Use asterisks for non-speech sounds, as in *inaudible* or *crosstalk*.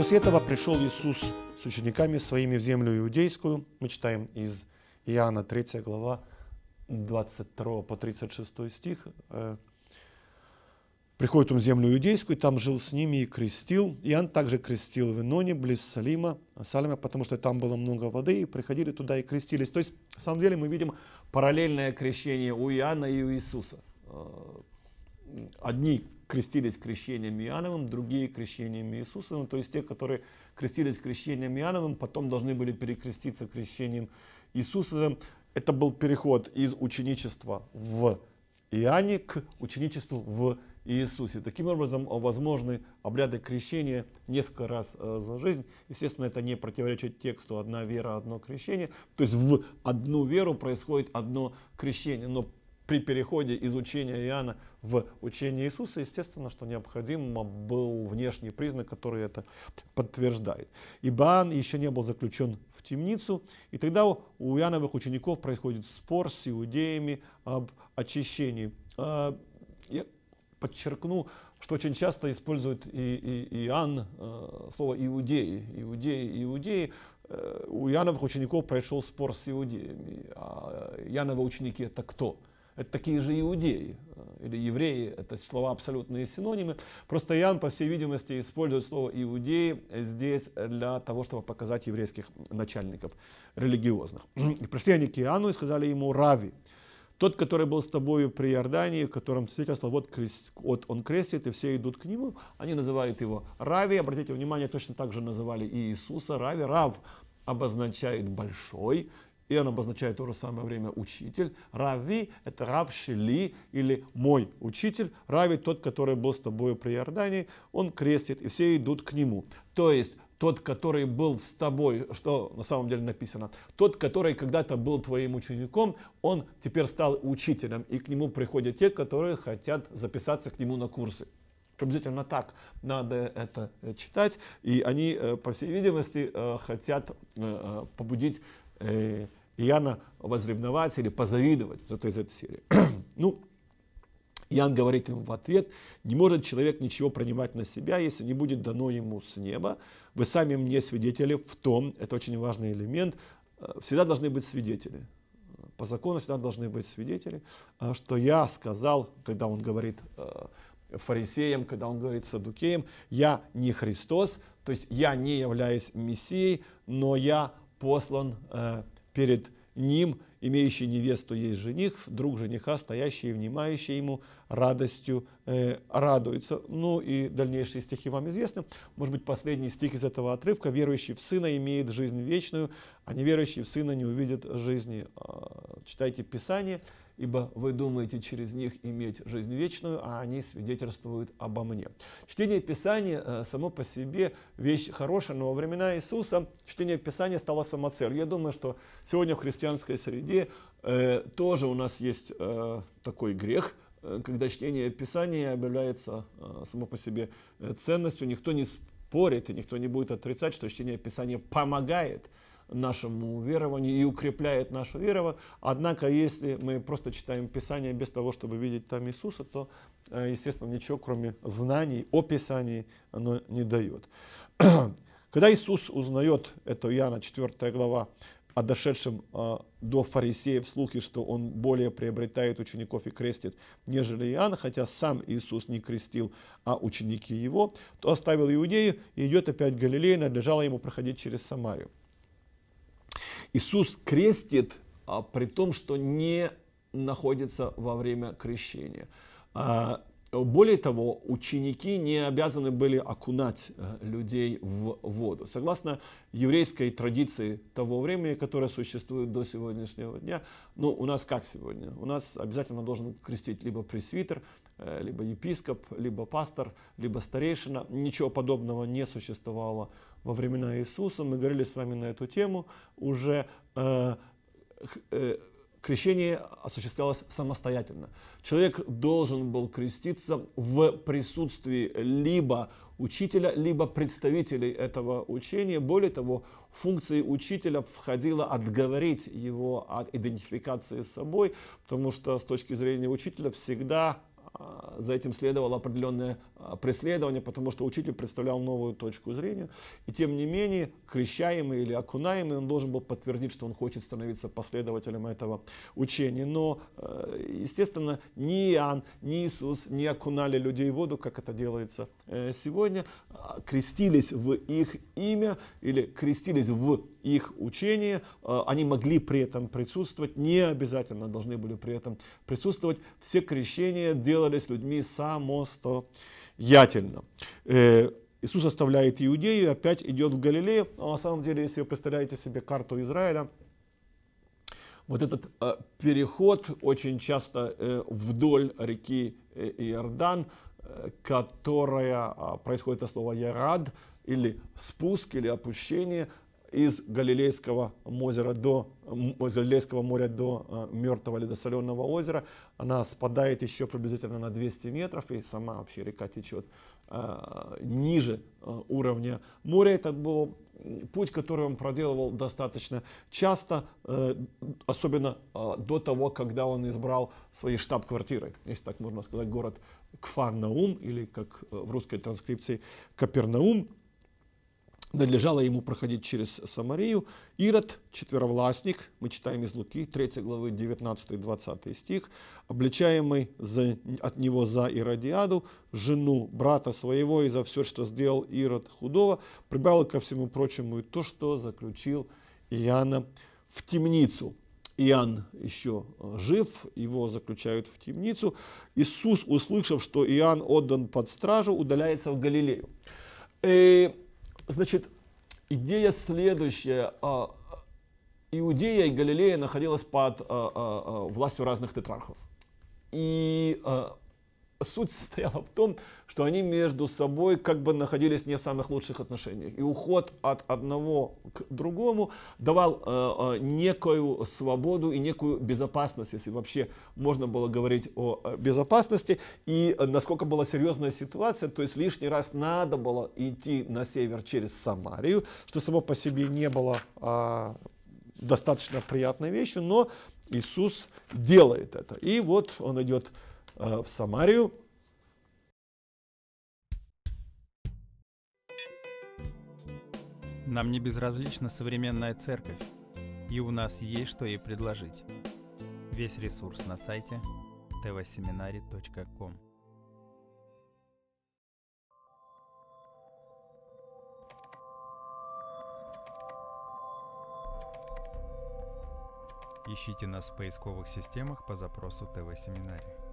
После этого пришел Иисус с учениками своими в землю иудейскую. Мы читаем из Иоанна 3 глава 22 по 36 стих. Э, Приходит он в землю иудейскую, там жил с ними и крестил. Иоанн также крестил в Иноне, близ Салима, Салима, потому что там было много воды, и приходили туда и крестились. То есть, на самом деле, мы видим параллельное крещение у Иоанна и у Иисуса. Э, одни крестились крещением Иоанновым, другие крещением Иисусовым, то есть те, которые крестились крещением Иоанновым, потом должны были перекреститься крещением Иисусовым. Это был переход из ученичества в Иоанне к ученичеству в Иисусе. Таким образом, возможны обряды крещения несколько раз э, за жизнь. Естественно, это не противоречит тексту «одна вера, одно крещение». То есть в одну веру происходит одно крещение. Но при переходе из учения Иоанна в учение Иисуса, естественно, что необходим был внешний признак, который это подтверждает. Ибо Иоанн еще не был заключен в темницу, и тогда у Иоанновых учеников происходит спор с иудеями об очищении. А, я подчеркну, что очень часто использует и, и, Иоанн э, слово «иудеи», «иудеи», «иудеи», э, у Иоанновых учеников прошел спор с иудеями. А Иоанновы ученики это кто? это такие же иудеи э, или евреи, это слова абсолютные синонимы. Просто Иоанн, по всей видимости, использует слово иудеи здесь для того, чтобы показать еврейских начальников религиозных. И пришли они к Иоанну и сказали ему «Рави». Тот, который был с тобой при Иордании, в котором свидетельство, вот, крест, вот он крестит, и все идут к нему, они называют его Рави. Обратите внимание, точно так же называли и Иисуса Рави. Рав обозначает большой, и он обозначает то же самое время учитель. Рави – это равшили или мой учитель. Рави – тот, который был с тобой при Иордании, он крестит, и все идут к нему. То есть тот, который был с тобой, что на самом деле написано, тот, который когда-то был твоим учеником, он теперь стал учителем, и к нему приходят те, которые хотят записаться к нему на курсы. Приблизительно так надо это э, читать, и они, э, по всей видимости, э, хотят побудить Яна возревновать или позавидовать, кто-то из этой серии. *clears throat* ну, Иоанн говорит ему в ответ, не может человек ничего принимать на себя, если не будет дано ему с неба. Вы сами мне свидетели в том, это очень важный элемент, э, всегда должны быть свидетели. По закону всегда должны быть свидетели, а что я сказал, когда он говорит э, фарисеям, когда он говорит садукеям, я не Христос, то есть я не являюсь Мессией, но я послан э, перед ним имеющий невесту есть жених, друг жениха, стоящий и внимающий ему радостью э, радуется. Ну и дальнейшие стихи вам известны. Может быть, последний стих из этого отрывка. «Верующий в Сына имеет жизнь вечную, а неверующий в Сына не увидит жизни». А, читайте Писание ибо вы думаете через них иметь жизнь вечную, а они свидетельствуют обо мне. Чтение Писания э, само по себе вещь хорошая, но во времена Иисуса чтение Писания стало самоцелью. Я думаю, что сегодня в христианской среде где э, тоже у нас есть э, такой грех, э, когда чтение Писания объявляется э, само по себе э, ценностью, никто не спорит и никто не будет отрицать, что чтение Писания помогает нашему верованию и укрепляет наше верово. Однако, если мы просто читаем Писание без того, чтобы видеть там Иисуса, то, э, естественно, ничего, кроме знаний о Писании, оно не дает. *clears throat* Когда Иисус узнает, это Иоанна 4 глава, о дошедшем э, до фарисеев слухи, что он более приобретает учеников и крестит, нежели Иоанн, хотя сам Иисус не крестил, а ученики его, то оставил Иудею и идет опять в Галилею, надлежало ему проходить через Самарию. Иисус крестит, а, при том, что не находится во время крещения. А, более того, ученики не обязаны были окунать э, людей в воду. Согласно еврейской традиции того времени, которая существует до сегодняшнего дня, ну, у нас как сегодня? У нас обязательно должен крестить либо пресвитер, э, либо епископ, либо пастор, либо старейшина. Ничего подобного не существовало во времена Иисуса. Мы говорили с вами на эту тему уже. Э, э, крещение осуществлялось самостоятельно. Человек должен был креститься в присутствии либо учителя, либо представителей этого учения. Более того, в функции учителя входило отговорить его от идентификации с собой, потому что с точки зрения учителя всегда а, за этим следовало определенное а, преследование, потому что учитель представлял новую точку зрения. И тем не менее, крещаемый или окунаемый, он должен был подтвердить, что он хочет становиться последователем этого учения. Но, э, естественно, ни Иоанн, ни Иисус не окунали людей в воду, как это делается э, сегодня. А крестились в их имя или крестились в их учение. А, они могли при этом присутствовать, не обязательно должны были при этом присутствовать. Все крещения делались людьми, людьми самостоятельно. Э, Иисус оставляет Иудею, опять идет в Галилею. а на самом деле, если вы представляете себе карту Израиля, вот этот э, переход очень часто э, вдоль реки Иордан, которая а, происходит от слова «ярад», или спуск, или опущение, из Галилейского, озера до, из Галилейского моря до а, Мертвого ледосоленого озера. Она спадает еще приблизительно на 200 метров, и сама вообще река течет а, ниже а, уровня моря. Это был путь, который он проделывал достаточно часто, э, особенно до того, когда он избрал свои штаб-квартиры, если так можно сказать, город Кфарнаум или, как э, в русской транскрипции, Капернаум надлежало ему проходить через Самарию. Ирод, четверовластник, мы читаем из Луки, 3 главы 19-20 стих, обличаемый за, от него за Иродиаду, жену брата своего и за все, что сделал Ирод худого, прибавил ко всему прочему и то, что заключил Иоанна в темницу. Иоанн еще э, жив, его заключают в темницу. Иисус, услышав, что Иоанн отдан под стражу, удаляется в Галилею. И э, Значит, идея следующая. А, а, Иудея и Галилея находилась под а, властью разных тетрархов. И суть *laughs* состояла в том, что они между собой как бы находились не в самых лучших отношениях. И уход от одного к другому давал э, э некую свободу и некую безопасность, если вообще можно было говорить о э, безопасности. И э, насколько была серьезная ситуация, то есть лишний раз надо было идти на север через Самарию, что само по себе не было э, достаточно приятной вещью, но Иисус делает это. И вот он идет Э, в Самарию. Нам не безразлична современная церковь, и у нас есть что ей предложить. Весь ресурс на сайте tvseminary.com. Ищите нас в поисковых системах по запросу ТВ-семинарий.